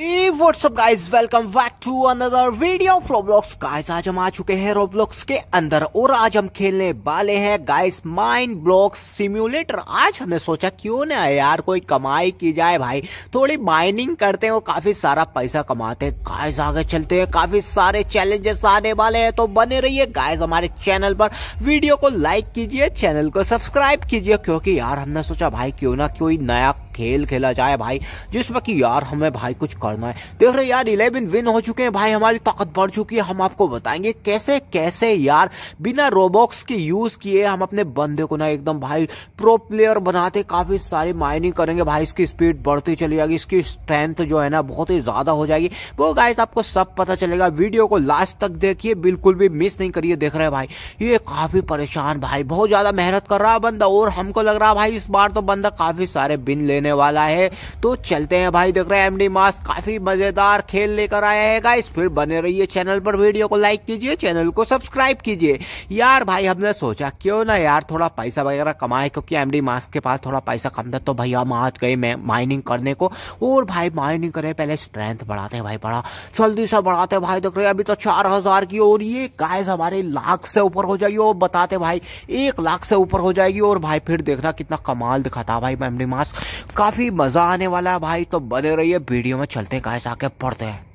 WhatsApp guys welcome back to another video Roblox guys आज हम आ चुके हैं रोब्लॉक्स के अंदर और आज हम खेलने वाले हैं गाइज माइंड ब्लॉक सिम्युलेटर आज हमने सोचा क्यों ना यार कोई कमाई की जाए भाई थोड़ी माइनिंग करते हैं और काफी सारा पैसा कमाते हैं गाइज आगे चलते हैं काफी सारे चैलेंजेस आने वाले हैं तो बने रहिए गाइज हमारे चैनल पर वीडियो को लाइक कीजिए चैनल को सब्सक्राइब कीजिए क्योंकि यार हमने सोचा भाई क्यों ना कोई नया खेल खेला जाए भाई जिसमें कि यार हमें भाई कुछ करना है देख रहे यार इलेवन विन हो चुके हैं भाई हमारी ताकत बढ़ चुकी है हम आपको बताएंगे कैसे कैसे यार बिना रोबोक्स के यूज किए हम अपने बंदे को ना एकदम भाई प्रो प्लेयर बनाते काफी सारी माइनिंग करेंगे भाई इसकी स्पीड बढ़ती चली जाएगी इसकी स्ट्रेंथ जो है ना बहुत ही ज्यादा हो जाएगी वो गाइस आपको सब पता चलेगा वीडियो को लास्ट तक देखिए बिल्कुल भी मिस नहीं करिए देख रहे भाई ये काफी परेशान भाई बहुत ज्यादा मेहनत कर रहा है बंदा और हमको लग रहा है भाई इस बार तो बंदा काफी सारे बिन लेने वाला है तो चलते हैं भाई देख रहे हैं एमडी मास्क काफी मजेदार खेल लेकर आया है गाइस फिर बने रहिए चैनल पर वीडियो को लाइक कीजिए चैनल को सब्सक्राइब कीजिए यार भाई हमने सोचा क्यों ना यार थोड़ा पैसा वगैरह कमाए क्योंकि एम डी मास्क के पास थोड़ा पैसा कम था तो भाई हम आज गए मैं माइनिंग करने को और भाई माइनिंग करें पहले स्ट्रेंथ बढ़ाते हैं भाई बड़ा जल्दी से बढ़ाते हैं भाई देख रहे अभी तो चार हजार की और ये गाइस हमारे लाख से ऊपर हो जाएगी और बताते भाई एक लाख से ऊपर हो जाएगी और भाई फिर देखना कितना कमाल दिखाता भाई एमडी मास्क काफी मजा आने वाला है भाई तो बने रहिए वीडियो में चलते गाइस आके पढ़ते हैं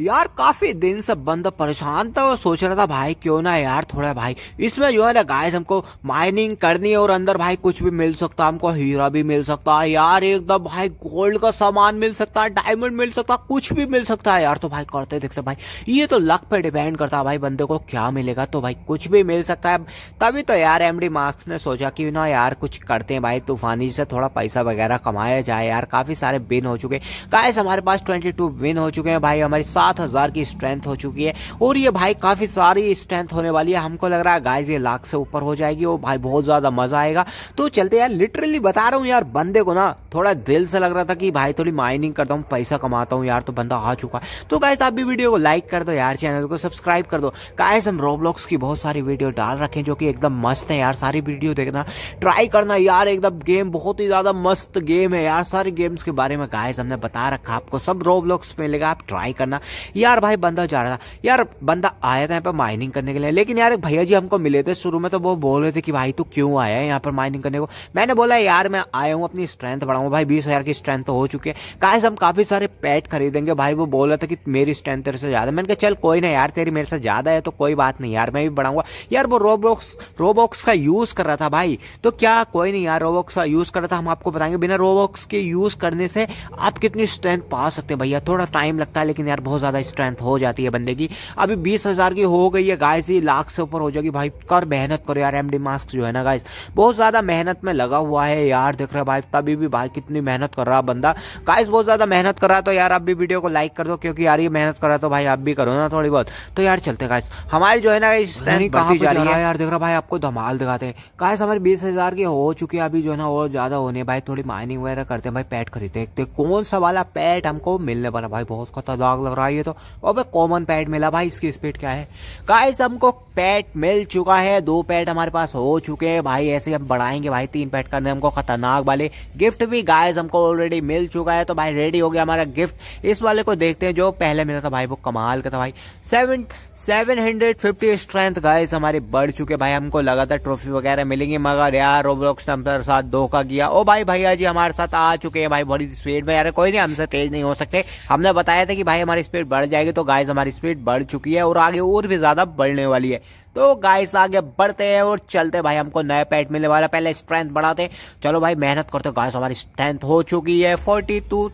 यार काफी दिन से बंद परेशान था और सोच रहा था भाई क्यों ना यार थोड़ा भाई इसमें जो है ना गाइस हमको माइनिंग करनी है और अंदर भाई कुछ भी मिल सकता है हमको हीरा भी मिल सकता है यार एकदम भाई गोल्ड का सामान मिल सकता है डायमंड मिल सकता है कुछ भी मिल सकता है यार तो भाई करते देखते भाई ये तो लक पे डिपेंड करता है भाई बंदे को क्या मिलेगा तो भाई कुछ भी मिल सकता है तभी तो यार एम मार्क्स ने सोचा कि ना यार कुछ करते हैं भाई तूफानी से थोड़ा पैसा वगैरह कमाया जाए यार काफी सारे बिन हो चुके गाइस हमारे पास ट्वेंटी विन हो चुके हैं भाई हमारी सात हज़ार की स्ट्रेंथ हो चुकी है और ये भाई काफ़ी सारी स्ट्रेंथ होने वाली है हमको लग रहा है गाइज ये लाख से ऊपर हो जाएगी और भाई बहुत ज़्यादा मज़ा आएगा तो चलते यार लिटरली बता रहा हूँ यार बंदे को ना थोड़ा दिल से लग रहा था कि भाई थोड़ी माइनिंग करता हूँ पैसा कमाता हूँ यार तो बंदा आ चुका तो गाइज आप भी वीडियो को लाइक कर दो यार चैनल को सब्सक्राइब कर दो गाइज हम रोबलॉक्स की बहुत सारी वीडियो डाल रखे जो कि एकदम मस्त है यार सारी वीडियो देखना ट्राई करना यार एकदम गेम बहुत ही ज़्यादा मस्त गेम है यार सारी गेम्स के बारे में गाइज हमने बता रखा आपको सब रोबलॉक्स मिलेगा आप ट्राई करना यार भाई बंदा जा रहा था यार बंदा आया था यहाँ पर माइनिंग करने के लिए लेकिन यार भैया जी हमको मिले थे शुरू में तो वो बोल रहे थे कि भाई तू क्यों आया है यहाँ पर माइनिंग करने को मैंने बोला यार मैं आया हूँ अपनी स्ट्रेंथ बढ़ाऊँ भाई बीस हज़ार की स्ट्रेंथ तो हो चुकी है काश हम काफ़ी सारे पैट खरीदेंगे भाई वो बोल रहे थे कि मेरी स्ट्रेंथ तेरे से ज़्यादा मैंने कहा चल कोई ना यार तेरी मेरे से ज़्यादा है तो कोई बात नहीं यार मैं भी बढ़ाऊंगा यार वो रोबोक्स रोबोक्स का यूज़ कर रहा था भाई तो क्या कोई नहीं यार रोबोक्स का यूज़ कर रहा था हम आपको बताएंगे बिना रोबोक्स के यूज़ करने से आप कितनी स्ट्रेंथ पा सकते हैं भैया थोड़ा टाइम लगता है लेकिन यार बहुत ज़्यादा स्ट्रेंथ हो जाती है बंदे की अभी बीस हज़ार की हो गई है गाइस ये लाख से ऊपर हो जाएगी भाई कर मेहनत करो यार एमडी मास्क जो है ना गाइस बहुत ज़्यादा मेहनत में लगा हुआ है यार देख रहे भाई तभी भी भाई कितनी मेहनत कर रहा बंदा गाइस बहुत ज़्यादा मेहनत कर रहा तो यार आप भी वीडियो को लाइक कर दो क्योंकि यार ये मेहनत कर रहा तो भाई आप भी करो ना थोड़ी बहुत तो यार चलते गाइस हमारी जो है ना स्ट्रेंथ जा रही है यार देख रहा भाई आपको धमाल दिखाते हैं गाइस हमारे बीस हज़ार के हो चुकी है अभी जो है ना और ज़्यादा होने भाई थोड़ी माइनिंग वगैरह करते हैं भाई पैट खरीदते कौन सा वाला पैट हमको मिलने वाला भाई बहुत खतरनाक लग रहा है चाहिए तो अबे कॉमन पैड मिला भाई इसकी स्पीड क्या है गाइस हमको पैट मिल चुका है दो पैट हमारे पास हो चुके हैं भाई ऐसे हम बढ़ाएंगे भाई तीन पैट करने हमको खतरनाक वाले गिफ्ट भी गाइस हमको ऑलरेडी मिल चुका है तो भाई रेडी हो गया हमारा गिफ्ट इस वाले को देखते हैं जो पहले मिला था भाई वो कमाल का था भाई seven seven hundred fifty strength guys हमारे बढ़ चुके भाई हमको लगा था ट्रॉफी वगैरह मिलेंगी मगर यार रोबलॉक्स ने हमारे साथ धोखा किया ओ भाई भैया जी हमारे साथ आ चुके हैं भाई बड़ी स्पीड में यार कोई नहीं हमसे तेज नहीं हो सकते हमने बताया था कि भाई हमारी स्पीड बढ़ जाएगी तो गाइज हमारी स्पीड बढ़ चुकी है और आगे और भी ज्यादा बढ़ने वाली है तो गाइस आगे बढ़ते हैं और चलते भाई हमको नया पैट मिलने वाला पहले स्ट्रेंथ बढ़ाते चलो भाई मेहनत करते गाइस हमारी स्ट्रेंथ हो चुकी है फोर्टी टू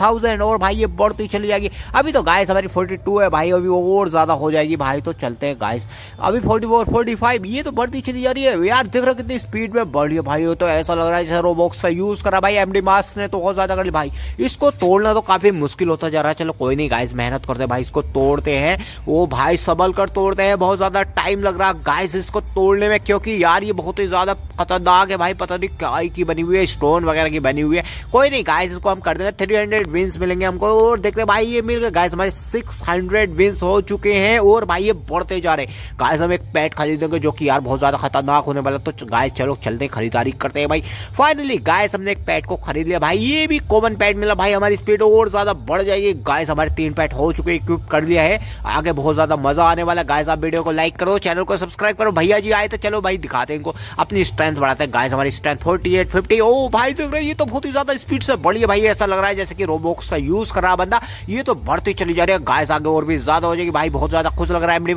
थाउजेंड और भाई ये बढ़ती चली जाएगी अभी तो गाइस हमारी फोर्टी टू है भाई अभी वो और ज़्यादा हो जाएगी भाई तो चलते हैं गाइस अभी फोर्टी फोर फोर्टी फाइव ये तो बढ़ती चली जा रही है यार देख रहे हो कितनी स्पीड में बढ़ रही है भाई तो ऐसा लग रहा है जैसे रोबोक्स का यूज़ करा भाई एम मास्क ने तो बहुत ज़्यादा कर लिया भाई इसको तोड़ना तो काफ़ी मुश्किल होता जा रहा है चलो कोई नहीं गाइस मेहनत करते भाई इसको तोड़ते हैं वो भाई संभल कर तोड़ते हैं बहुत ज़्यादा टाइम लग रहा है गाइस इसको तोड़ने में क्योंकि यार ये बहुत ही ज़्यादा खतरनाक है भाई पता नहीं क्या की बनी हुई है स्टोन वगैरह की बनी हुई है कोई नहीं गाइस इसको हम कर देंगे थ्री हंड्रेड हंड्रेड विंस मिलेंगे हमको और देख रहे भाई ये मिल गए गाइस हमारे सिक्स हंड्रेड विंस हो चुके हैं और भाई ये बढ़ते जा रहे हैं गाइस हम एक पैट खरीदेंगे जो कि यार बहुत ज़्यादा खतरनाक होने वाला तो गाइस चलो चलते खरीदारी करते हैं भाई फाइनली गाइस हमने एक पैट को खरीद लिया भाई ये भी कॉमन पैट मिला भाई हमारी स्पीड और ज़्यादा बढ़ जाएगी गाइस हमारे तीन पैट हो चुके इक्विप कर लिया है आगे बहुत ज़्यादा मज़ा आने वाला गाइस आप वीडियो को लाइक करो चैनल को सब्सक्राइब करो भैया जी आए तो चलो भाई दिखाते हैं इनको अपनी स्ट्रेंथ बढ़ाते हैं गाइस हमारी स्ट्रेंथ फोर्टी एट फिफ्टी ओ भाई देख रहे ये तो बहुत ही ज़्यादा स्पीड से बढ़ी है भाई ऐसा लग रहा है जैसे कि रोबोट बॉक्स का यूज कर रहा बंदा ये तो बढ़ती चली जा रही है गाइस आगे और भी ज्यादा हो जाएगी भाई बहुत ज्यादा खुश लग रहा है एमडी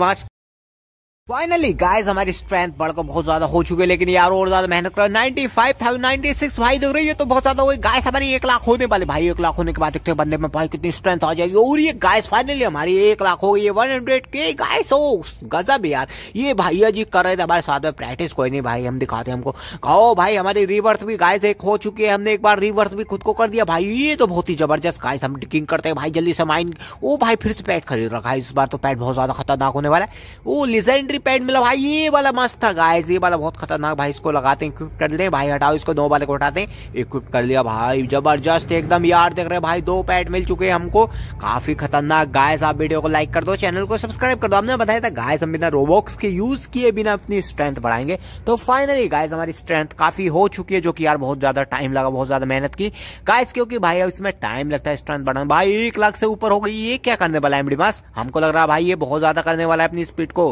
फाइनली गाइस हमारी स्ट्रेंथ बढ़कर बहुत ज्यादा हो चुके लेकिन यार और ज्यादा मेहनत करो 95,000 96 भाई देख रहे है तो बहुत ज्यादा हुई गाइस हमारी एक लाख होने वाले भाई एक लाख होने के बाद देखते हैं बंदे में भाई कितनी स्ट्रेंथ आ जाएगी और ये गाइस फाइनली हमारी एक लाख हो गई वन हंड्रेड के गाइस हो गजब यार ये भैया जी कर रहे थे हमारे साथ में प्रैक्टिस कोई नहीं भाई हम दिखाते हमको कहो भाई हमारी रिवर्स भी गाइस एक हो चुकी है हमने एक बार रिवर्स भी खुद को कर दिया भाई ये तो बहुत ही जबरदस्त गाइस हम डिकिंग करते हैं भाई जल्दी से माइंड ओ भाई फिर से पैट खरीद रखा है इस बार तो पैट बहुत ज्यादा खतरनाक होने वाला है वो लिजेंड बैटरी पैड मिला भाई ये वाला मस्त था गाइस ये वाला बहुत खतरनाक भाई इसको लगाते हैं इक्विप कर ले भाई हटाओ इसको दो वाले को हटाते हैं इक्विप कर लिया भाई जबरदस्त एकदम यार देख रहे भाई दो पैड मिल चुके हैं हमको काफी खतरनाक गाइस आप वीडियो को लाइक कर दो चैनल को सब्सक्राइब कर दो हमने बताया था गाइस हम बिना रोबोक्स के यूज किए बिना अपनी स्ट्रेंथ बढ़ाएंगे तो फाइनली गाइस हमारी स्ट्रेंथ काफी हो चुकी है जो कि यार बहुत ज्यादा टाइम लगा बहुत ज्यादा मेहनत की गाइस क्योंकि भाई अब इसमें टाइम लगता है स्ट्रेंथ बढ़ाने भाई एक लाख से ऊपर हो गई ये क्या करने वाला है हमको लग रहा है भाई ये बहुत ज्यादा करने वाला है अपनी स्पीड को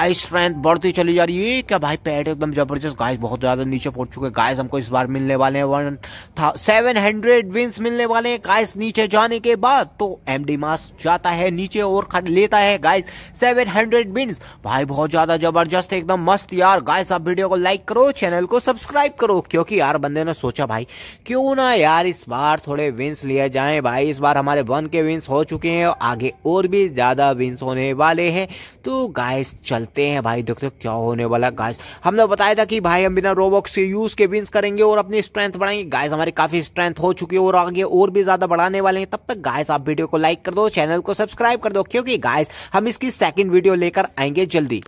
भाई स्ट्रेंथ बढ़ती चली जा रही है क्या भाई पैड एकदम जबरदस्त गाइस बहुत ज़्यादा नीचे पहुंच चुके गाइस हमको इस बार मिलने वाले हैं वन था सेवन हंड्रेड विंस मिलने वाले हैं गाइस नीचे जाने के बाद तो एम डी मास जाता है नीचे और लेता है गाइस सेवन हंड्रेड विंस भाई बहुत ज़्यादा जबरदस्त एकदम मस्त यार गाइस आप वीडियो को लाइक करो चैनल को सब्सक्राइब करो क्योंकि यार बंदे ने सोचा भाई क्यों ना यार इस बार थोड़े विंस लिए जाए भाई इस बार हमारे वन के विंस हो चुके हैं आगे और भी ज़्यादा विंस होने वाले हैं तो गाइस चल सकते हैं भाई देखते हैं क्या होने वाला गाइस हमने बताया था कि भाई हम बिना रोबोक्स के यूज के विंस करेंगे और अपनी स्ट्रेंथ बढ़ाएंगे गाइस हमारी काफी स्ट्रेंथ हो चुकी है और आगे और भी ज्यादा बढ़ाने वाले हैं तब तक गाइस आप वीडियो को लाइक कर दो चैनल को सब्सक्राइब कर दो क्योंकि गाइस हम इसकी सेकंड वीडियो लेकर आएंगे जल्दी